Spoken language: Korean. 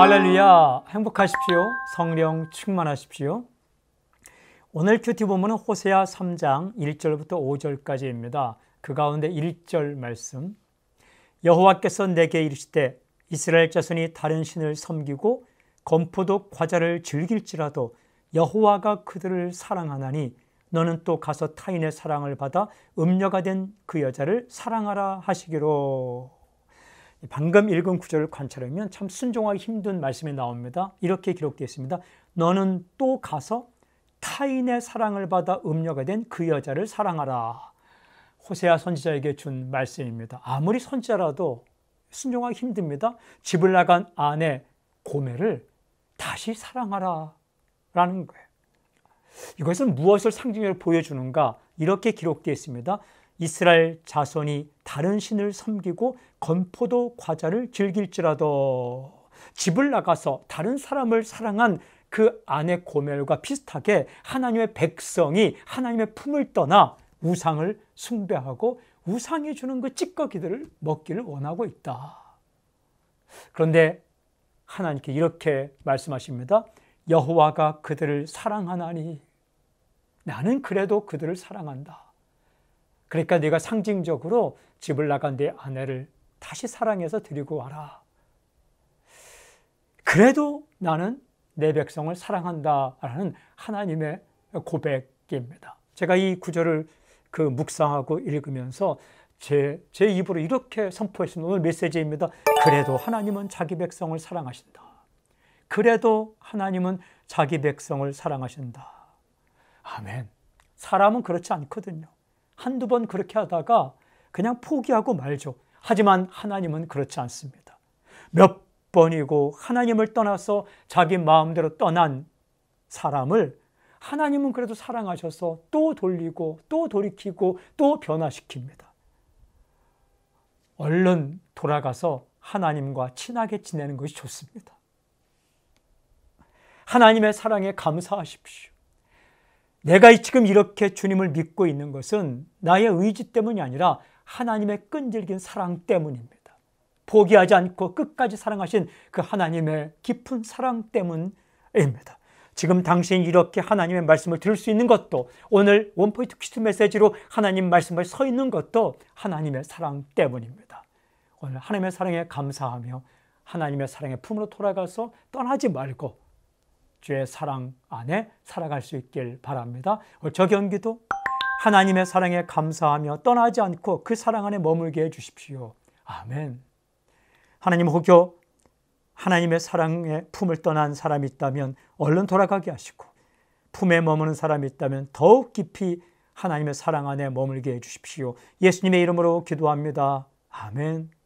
할렐루야 행복하십시오 성령 충만하십시오 오늘 큐티 본문은 호세아 3장 1절부터 5절까지입니다 그 가운데 1절 말씀 여호와께서 내게 이르시되 이스라엘 자손이 다른 신을 섬기고 건포도 과자를 즐길지라도 여호와가 그들을 사랑하나니 너는 또 가서 타인의 사랑을 받아 음녀가 된 그 여자를 사랑하라 하시기로 방금 읽은 구절을 관찰하면 참 순종하기 힘든 말씀이 나옵니다. 이렇게 기록되어 있습니다. 너는 또 가서 타인의 사랑을 받아 음녀가 된 그 여자를 사랑하라. 호세아 선지자에게 준 말씀입니다. 아무리 선지자라도 순종하기 힘듭니다. 집을 나간 아내 고매를 다시 사랑하라 라는 거예요. 이것은 무엇을 상징적으로 보여주는가? 이렇게 기록되어 있습니다. 이스라엘 자손이 다른 신을 섬기고 건포도 과자를 즐길지라도 집을 나가서 다른 사람을 사랑한 그 아내 고멜과 비슷하게 하나님의 백성이 하나님의 품을 떠나 우상을 숭배하고 우상이 주는 그 찌꺼기들을 먹기를 원하고 있다. 그런데 하나님께 이렇게 말씀하십니다. 여호와가 그들을 사랑하나니 나는 그래도 그들을 사랑한다. 그러니까 네가 상징적으로 집을 나간 네 아내를 다시 사랑해서 데리고 와라. 그래도 나는 내 백성을 사랑한다라는 하나님의 고백입니다. 제가 이 구절을 그 묵상하고 읽으면서 제, 제 입으로 이렇게 선포했습니다. 오늘 메시지입니다. 그래도 하나님은 자기 백성을 사랑하신다. 그래도 하나님은 자기 백성을 사랑하신다. 아멘. 사람은 그렇지 않거든요. 한두 번 그렇게 하다가 그냥 포기하고 말죠. 하지만 하나님은 그렇지 않습니다. 몇 번이고 하나님을 떠나서 자기 마음대로 떠난 사람을 하나님은 그래도 사랑하셔서 또 돌리고 또 돌이키고 또 변화시킵니다. 얼른 돌아가서 하나님과 친하게 지내는 것이 좋습니다. 하나님의 사랑에 감사하십시오. 내가 지금 이렇게 주님을 믿고 있는 것은 나의 의지 때문이 아니라 하나님의 끈질긴 사랑 때문입니다. 포기하지 않고 끝까지 사랑하신 그 하나님의 깊은 사랑 때문입니다. 지금 당신이 이렇게 하나님의 말씀을 들을 수 있는 것도 오늘 원포인트 퀴즈 메시지로 하나님 말씀을 서 있는 것도 하나님의 사랑 때문입니다. 오늘 하나님의 사랑에 감사하며 하나님의 사랑의 품으로 돌아가서 떠나지 말고 주의 사랑 안에 살아갈 수 있길 바랍니다. 저경기도 하나님의 사랑에 감사하며 떠나지 않고 그 사랑 안에 머물게 해 주십시오. 아멘. 하나님 혹여 하나님의 사랑의 품을 떠난 사람이 있다면 얼른 돌아가게 하시고 품에 머무는 사람이 있다면 더욱 깊이 하나님의 사랑 안에 머물게 해 주십시오. 예수님의 이름으로 기도합니다. 아멘.